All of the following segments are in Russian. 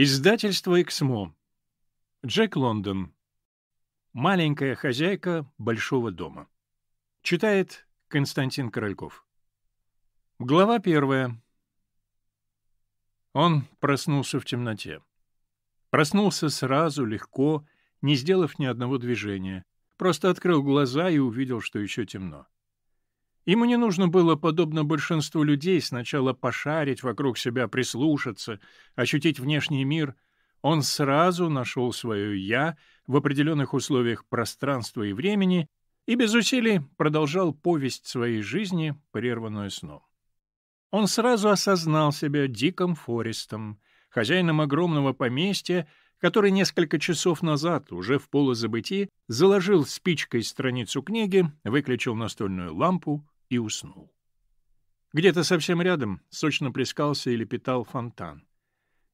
Издательство «Эксмо». Джек Лондон. «Маленькая хозяйка большого дома». Читает Константин Корольков. Глава первая. Он проснулся в темноте. Проснулся сразу, легко, не сделав ни одного движения. Просто открыл глаза и увидел, что еще темно. Ему не нужно было, подобно большинству людей, сначала пошарить вокруг себя, прислушаться, ощутить внешний мир. Он сразу нашел свое «я» в определенных условиях пространства и времени и без усилий продолжал повесть своей жизни, прерванную сном. Он сразу осознал себя Диком Форестом, хозяином огромного поместья, который несколько часов назад, уже в полузабытии, заложил спичкой страницу книги, выключил настольную лампу и уснул. Где-то совсем рядом сочно плескался или питал фонтан.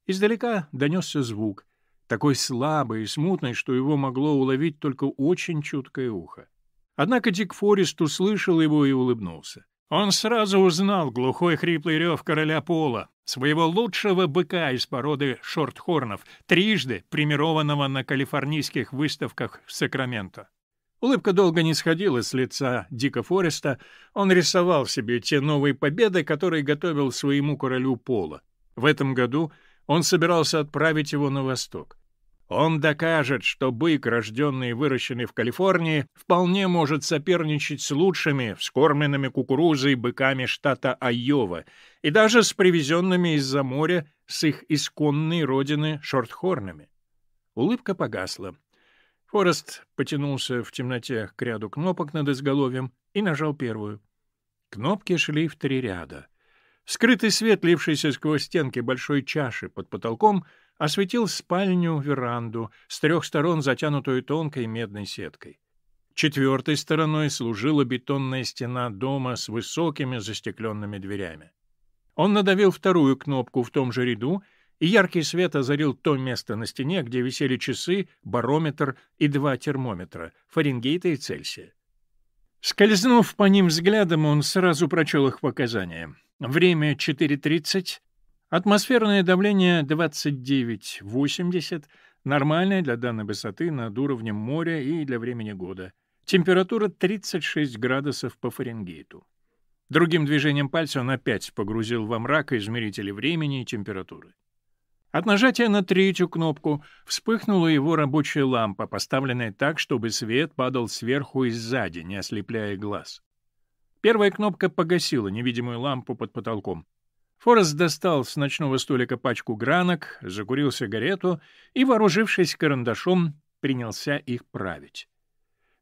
Издалека донесся звук, такой слабый и смутный, что его могло уловить только очень чуткое ухо. Однако Дик Форест услышал его и улыбнулся. Он сразу узнал глухой хриплый рев короля пола, своего лучшего быка из породы шортхорнов, трижды примированного на калифорнийских выставках в Сакраменто. Улыбка долго не сходила с лица Дика Фореста. Он рисовал себе те новые победы, которые готовил своему королю Пола. В этом году он собирался отправить его на восток. Он докажет, что бык, рожденный и выращенный в Калифорнии, вполне может соперничать с лучшими, вскормленными кукурузой быками штата Айова и даже с привезенными из-за моря с их исконной родины шортхорнами. Улыбка погасла. Хорест потянулся в темноте к ряду кнопок над изголовьем и нажал первую. Кнопки шли в три ряда. Скрытый свет, лившийся сквозь стенки большой чаши под потолком, осветил спальню, веранду, с трех сторон затянутую тонкой медной сеткой. Четвертой стороной служила бетонная стена дома с высокими застекленными дверями. Он надавил вторую кнопку в том же ряду и яркий свет озарил то место на стене, где висели часы, барометр и два термометра — Фаренгейта и Цельсия. Скользнув по ним взглядом, он сразу прочел их показания. Время 4.30, атмосферное давление 29.80, нормальное для данной высоты над уровнем моря и для времени года. Температура 36 градусов по Фаренгейту. Другим движением пальца он опять погрузил во мрак измерители времени и температуры. От нажатия на третью кнопку вспыхнула его рабочая лампа, поставленная так, чтобы свет падал сверху и сзади, не ослепляя глаз. Первая кнопка погасила невидимую лампу под потолком. Форест достал с ночного столика пачку гранок, закурил сигарету и, вооружившись карандашом, принялся их править.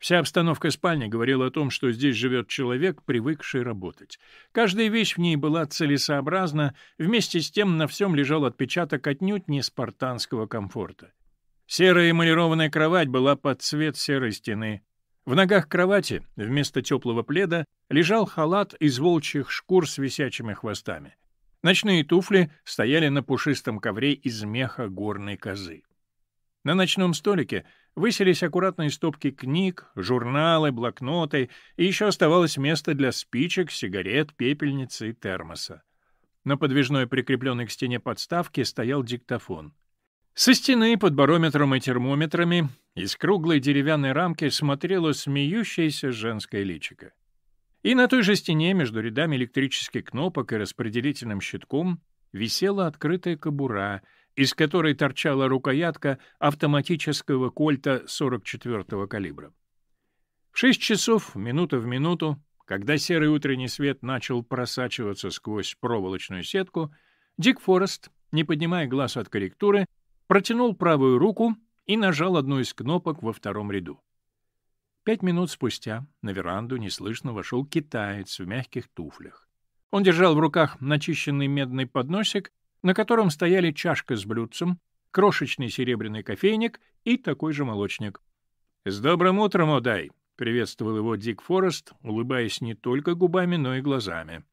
Вся обстановка спальни говорила о том, что здесь живет человек, привыкший работать. Каждая вещь в ней была целесообразна, вместе с тем на всем лежал отпечаток отнюдь не спартанского комфорта. Серая эмалированная кровать была под цвет серой стены. В ногах кровати, вместо теплого пледа, лежал халат из волчьих шкур с висячими хвостами. Ночные туфли стояли на пушистом ковре из меха горной козы. На ночном столике — Выселись аккуратные стопки книг, журналы, блокноты, и еще оставалось место для спичек, сигарет, пепельницы и термоса. На подвижной прикрепленной к стене подставке стоял диктофон. Со стены под барометром и термометрами из круглой деревянной рамки смотрело смеющееся женское личико. И на той же стене между рядами электрических кнопок и распределительным щитком висела открытая кобура — из которой торчала рукоятка автоматического кольта 44-го калибра. В шесть часов, минута в минуту, когда серый утренний свет начал просачиваться сквозь проволочную сетку, Дик Форест, не поднимая глаз от корректуры, протянул правую руку и нажал одну из кнопок во втором ряду. Пять минут спустя на веранду неслышно вошел китаец в мягких туфлях. Он держал в руках начищенный медный подносик на котором стояли чашка с блюдцем, крошечный серебряный кофейник и такой же молочник. «С добрым утром, Одай!» — приветствовал его Дик Форест, улыбаясь не только губами, но и глазами.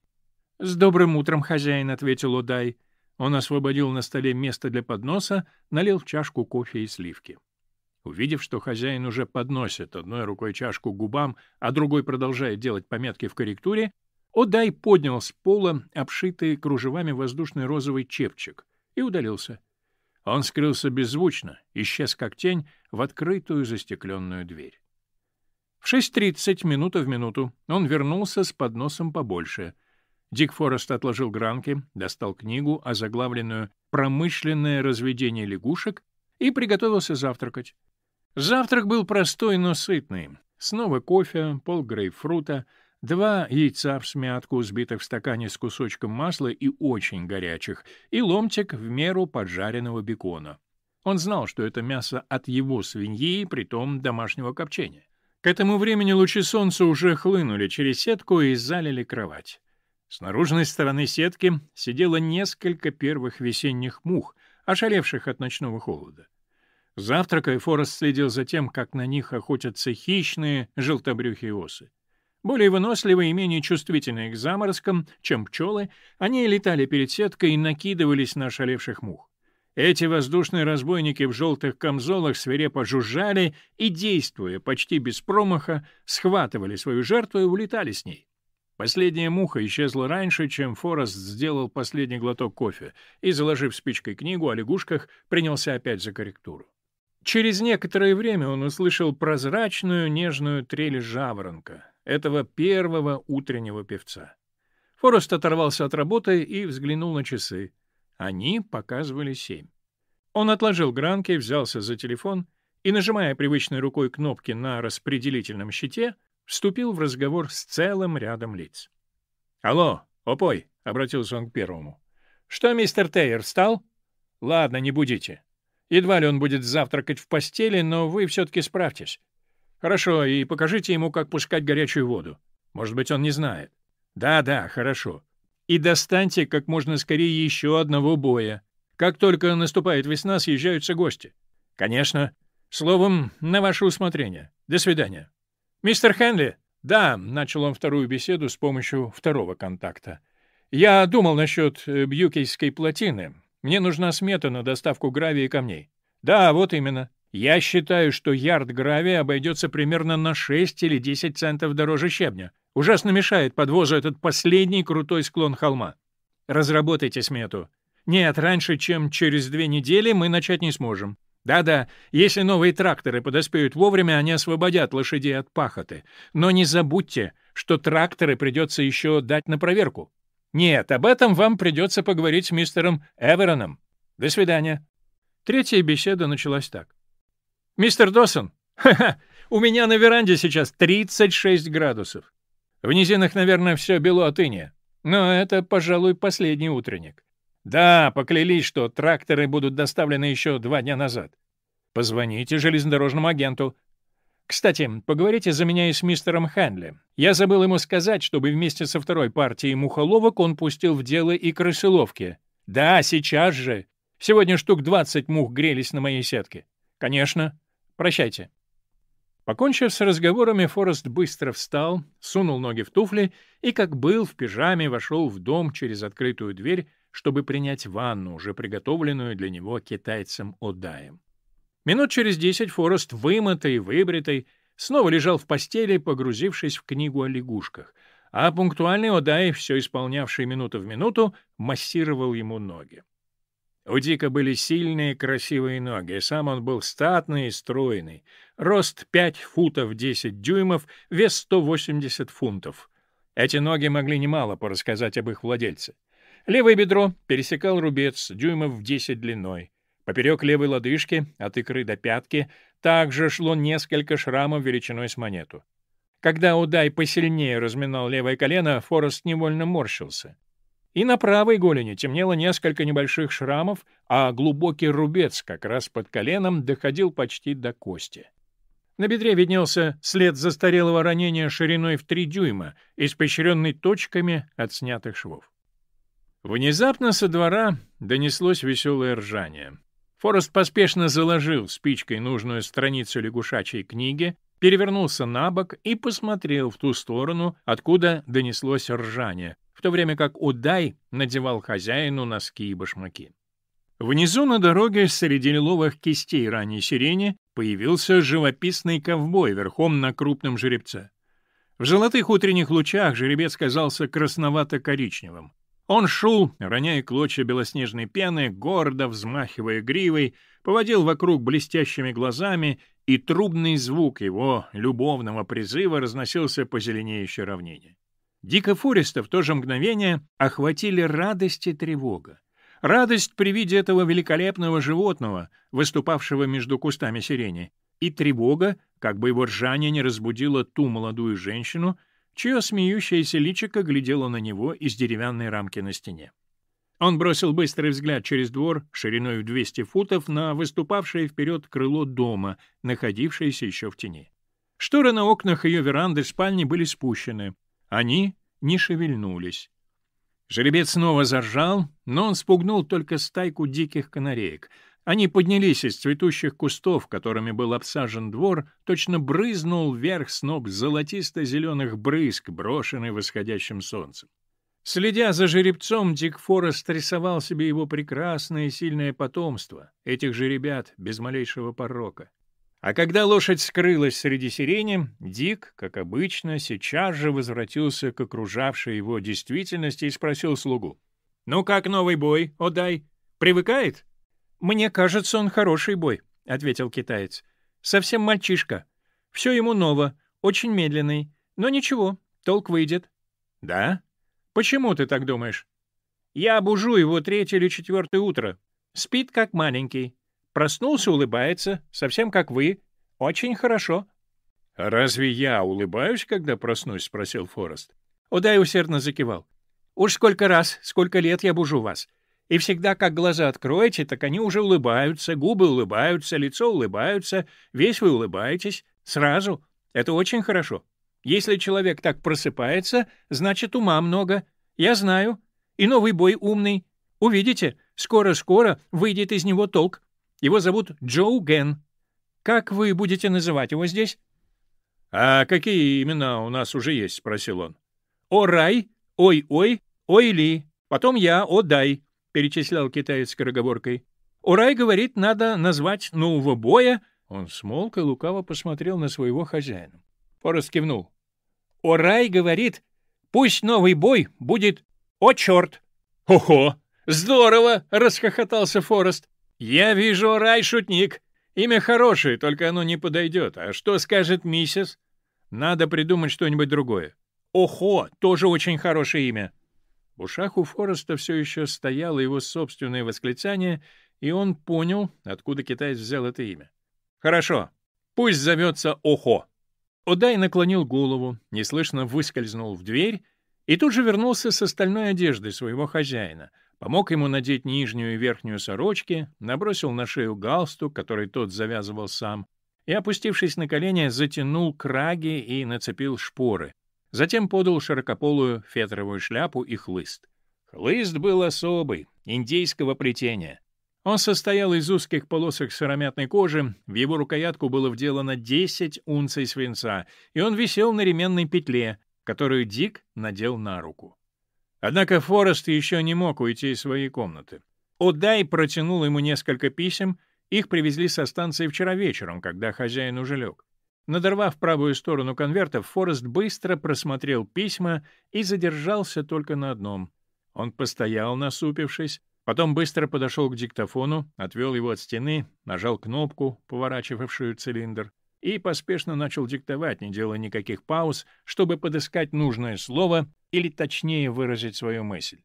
«С добрым утром, хозяин!» — ответил Одай. Он освободил на столе место для подноса, налил в чашку кофе и сливки. Увидев, что хозяин уже подносит одной рукой чашку к губам, а другой продолжает делать пометки в корректуре, Одай поднял с пола обшитый кружевами воздушный розовый чепчик и удалился. Он скрылся беззвучно, исчез как тень в открытую застекленную дверь. В 6.30, минута в минуту, он вернулся с подносом побольше. Дик Форест отложил гранки, достал книгу, озаглавленную «Промышленное разведение лягушек» и приготовился завтракать. Завтрак был простой, но сытный. Снова кофе, пол грейпфрута — два яйца в смятку, сбитых в стакане с кусочком масла и очень горячих, и ломтик в меру поджаренного бекона. Он знал, что это мясо от его свиньи, притом домашнего копчения. К этому времени лучи солнца уже хлынули через сетку и залили кровать. С наружной стороны сетки сидело несколько первых весенних мух, ошалевших от ночного холода. Завтракая, Форест следил за тем, как на них охотятся хищные желтобрюхие осы. Более выносливые и менее чувствительные к заморозкам, чем пчелы, они летали перед сеткой и накидывались на шалевших мух. Эти воздушные разбойники в желтых камзолах свирепо жужжали и, действуя почти без промаха, схватывали свою жертву и улетали с ней. Последняя муха исчезла раньше, чем Форест сделал последний глоток кофе и, заложив спичкой книгу о лягушках, принялся опять за корректуру. Через некоторое время он услышал прозрачную нежную трель жаворонка этого первого утреннего певца. Форест оторвался от работы и взглянул на часы. Они показывали семь. Он отложил гранки, взялся за телефон и, нажимая привычной рукой кнопки на распределительном щите, вступил в разговор с целым рядом лиц. «Алло, опой!» — обратился он к первому. «Что, мистер Тейер, встал?» «Ладно, не будите. Едва ли он будет завтракать в постели, но вы все-таки справьтесь. «Хорошо, и покажите ему, как пускать горячую воду. Может быть, он не знает». «Да-да, хорошо. И достаньте как можно скорее еще одного боя. Как только наступает весна, съезжаются гости». «Конечно. Словом, на ваше усмотрение. До свидания». «Мистер Хенли?» «Да», — начал он вторую беседу с помощью второго контакта. «Я думал насчет э, бьюкейской плотины. Мне нужна смета на доставку гравия и камней». «Да, вот именно». Я считаю, что ярд гравия обойдется примерно на 6 или 10 центов дороже щебня. Ужасно мешает подвозу этот последний крутой склон холма. Разработайте смету. Нет, раньше, чем через две недели, мы начать не сможем. Да-да, если новые тракторы подоспеют вовремя, они освободят лошадей от пахоты. Но не забудьте, что тракторы придется еще дать на проверку. Нет, об этом вам придется поговорить с мистером Эвероном. До свидания. Третья беседа началась так. «Мистер Досон, у меня на веранде сейчас 36 градусов. В низинах, наверное, все бело от иния. Но это, пожалуй, последний утренник. Да, поклялись, что тракторы будут доставлены еще два дня назад. Позвоните железнодорожному агенту. Кстати, поговорите за меня и с мистером Хэнли. Я забыл ему сказать, чтобы вместе со второй партией мухоловок он пустил в дело и крысоловки. Да, сейчас же. Сегодня штук 20 мух грелись на моей сетке. Конечно, Прощайте. Покончив с разговорами, Форест быстро встал, сунул ноги в туфли и, как был, в пижаме вошел в дом через открытую дверь, чтобы принять ванну, уже приготовленную для него китайцем Одаем. Минут через десять Форест, вымытый, и выбритый, снова лежал в постели, погрузившись в книгу о лягушках, а пунктуальный Одай, все исполнявший минуту в минуту, массировал ему ноги. У Дика были сильные красивые ноги, сам он был статный и стройный. Рост 5 футов 10 дюймов, вес 180 фунтов. Эти ноги могли немало порассказать об их владельце. Левое бедро пересекал рубец дюймов в 10 длиной. Поперек левой лодыжки, от икры до пятки, также шло несколько шрамов величиной с монету. Когда Удай посильнее разминал левое колено, Форест невольно морщился. И на правой голени темнело несколько небольших шрамов, а глубокий рубец как раз под коленом доходил почти до кости. На бедре виднелся след застарелого ранения шириной в три дюйма, испещренный точками от снятых швов. Внезапно со двора донеслось веселое ржание. Форест поспешно заложил спичкой нужную страницу лягушачьей книги, перевернулся на бок и посмотрел в ту сторону, откуда донеслось ржание — в то время как Удай надевал хозяину носки и башмаки. Внизу на дороге среди лиловых кистей ранней сирени появился живописный ковбой верхом на крупном жеребце. В золотых утренних лучах жеребец казался красновато-коричневым. Он шел, роняя клочья белоснежной пены, гордо взмахивая гривой, поводил вокруг блестящими глазами, и трубный звук его любовного призыва разносился по зеленеющей равнине. Дика Фореста в то же мгновение охватили радость и тревога. Радость при виде этого великолепного животного, выступавшего между кустами сирени, и тревога, как бы его ржание не разбудило ту молодую женщину, чье смеющееся личико глядело на него из деревянной рамки на стене. Он бросил быстрый взгляд через двор, шириной в 200 футов, на выступавшее вперед крыло дома, находившееся еще в тени. Шторы на окнах ее веранды спальни были спущены — они не шевельнулись. Жеребец снова заржал, но он спугнул только стайку диких канареек. Они поднялись из цветущих кустов, которыми был обсажен двор, точно брызнул вверх сноп золотисто-зеленых брызг, брошенный восходящим солнцем. Следя за жеребцом, Дик Форест рисовал себе его прекрасное и сильное потомство, этих же ребят без малейшего порока. А когда лошадь скрылась среди сирени, Дик, как обычно, сейчас же возвратился к окружавшей его действительности и спросил слугу. «Ну как новый бой, Одай? Привыкает?» «Мне кажется, он хороший бой», — ответил китаец. «Совсем мальчишка. Все ему ново, очень медленный. Но ничего, толк выйдет». «Да? Почему ты так думаешь?» «Я обужу его третье или четвертое утро. Спит, как маленький. Проснулся, улыбается, совсем как вы. Очень хорошо. — Разве я улыбаюсь, когда проснусь? — спросил Форест. Удай усердно закивал. — Уж сколько раз, сколько лет я бужу вас. И всегда, как глаза откроете, так они уже улыбаются, губы улыбаются, лицо улыбаются, весь вы улыбаетесь. Сразу. Это очень хорошо. Если человек так просыпается, значит, ума много. Я знаю. И новый бой умный. Увидите, скоро-скоро выйдет из него толк. Его зовут Джоу Ген. Как вы будете называть его здесь?» «А какие имена у нас уже есть?» — спросил он. «Орай», «Ой-ой», «Ой-ли», потом я о Дай. перечислял китаец скороговоркой. «Орай говорит, надо назвать нового боя». Он смолк и лукаво посмотрел на своего хозяина. Форест кивнул. «Орай говорит, пусть новый бой будет «О, черт!» «Ого! Здорово!» — расхохотался Форест. «Я вижу рай, шутник. Имя хорошее, только оно не подойдет. А что скажет миссис? Надо придумать что-нибудь другое. Охо, тоже очень хорошее имя». В ушах у Фореста все еще стояло его собственное восклицание, и он понял, откуда китаец взял это имя. «Хорошо, пусть зовется Охо». Одай наклонил голову, неслышно выскользнул в дверь и тут же вернулся с остальной одеждой своего хозяина, помог ему надеть нижнюю и верхнюю сорочки, набросил на шею галстук, который тот завязывал сам, и, опустившись на колени, затянул краги и нацепил шпоры. Затем подал широкополую фетровую шляпу и хлыст. Хлыст был особый, индейского плетения. Он состоял из узких полосок сыромятной кожи, в его рукоятку было вделано 10 унций свинца, и он висел на ременной петле, которую Дик надел на руку. Однако Форест еще не мог уйти из своей комнаты. Одай протянул ему несколько писем, их привезли со станции вчера вечером, когда хозяин уже лег. Надорвав правую сторону конверта, Форест быстро просмотрел письма и задержался только на одном. Он постоял, насупившись, потом быстро подошел к диктофону, отвел его от стены, нажал кнопку, поворачивавшую цилиндр и поспешно начал диктовать, не делая никаких пауз, чтобы подыскать нужное слово или точнее выразить свою мысль.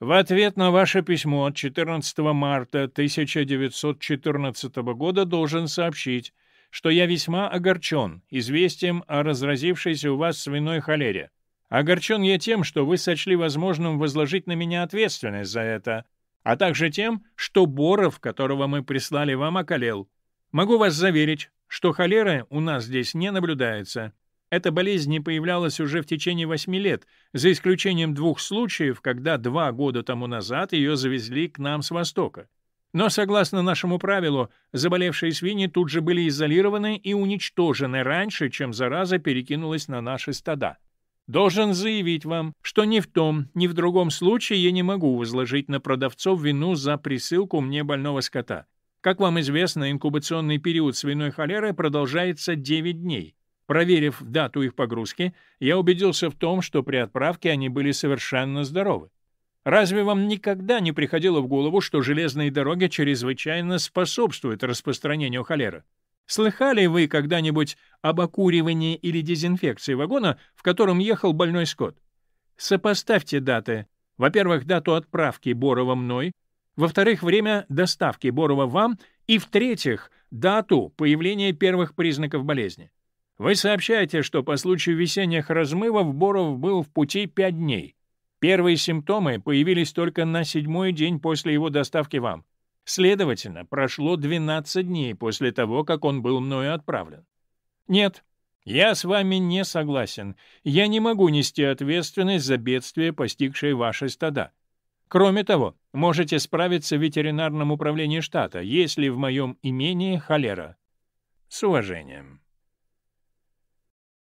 В ответ на ваше письмо от 14 марта 1914 года должен сообщить, что я весьма огорчен известием о разразившейся у вас свиной холере. Огорчен я тем, что вы сочли возможным возложить на меня ответственность за это, а также тем, что Боров, которого мы прислали вам, околел. Могу вас заверить, что холеры у нас здесь не наблюдается. Эта болезнь не появлялась уже в течение восьми лет, за исключением двух случаев, когда два года тому назад ее завезли к нам с востока. Но, согласно нашему правилу, заболевшие свиньи тут же были изолированы и уничтожены раньше, чем зараза перекинулась на наши стада. Должен заявить вам, что ни в том, ни в другом случае я не могу возложить на продавцов вину за присылку мне больного скота. Как вам известно, инкубационный период свиной холеры продолжается 9 дней. Проверив дату их погрузки, я убедился в том, что при отправке они были совершенно здоровы. Разве вам никогда не приходило в голову, что железные дороги чрезвычайно способствуют распространению холеры? Слыхали вы когда-нибудь об окуривании или дезинфекции вагона, в котором ехал больной скот? Сопоставьте даты. Во-первых, дату отправки Борова мной, во-вторых, время доставки Борова вам, и, в-третьих, дату появления первых признаков болезни. Вы сообщаете, что по случаю весенних размывов Боров был в пути пять дней. Первые симптомы появились только на седьмой день после его доставки вам. Следовательно, прошло 12 дней после того, как он был мною отправлен. Нет, я с вами не согласен. Я не могу нести ответственность за бедствие, постигшее ваши стада. Кроме того, можете справиться в ветеринарном управлении штата, если в моем имении холера. С уважением.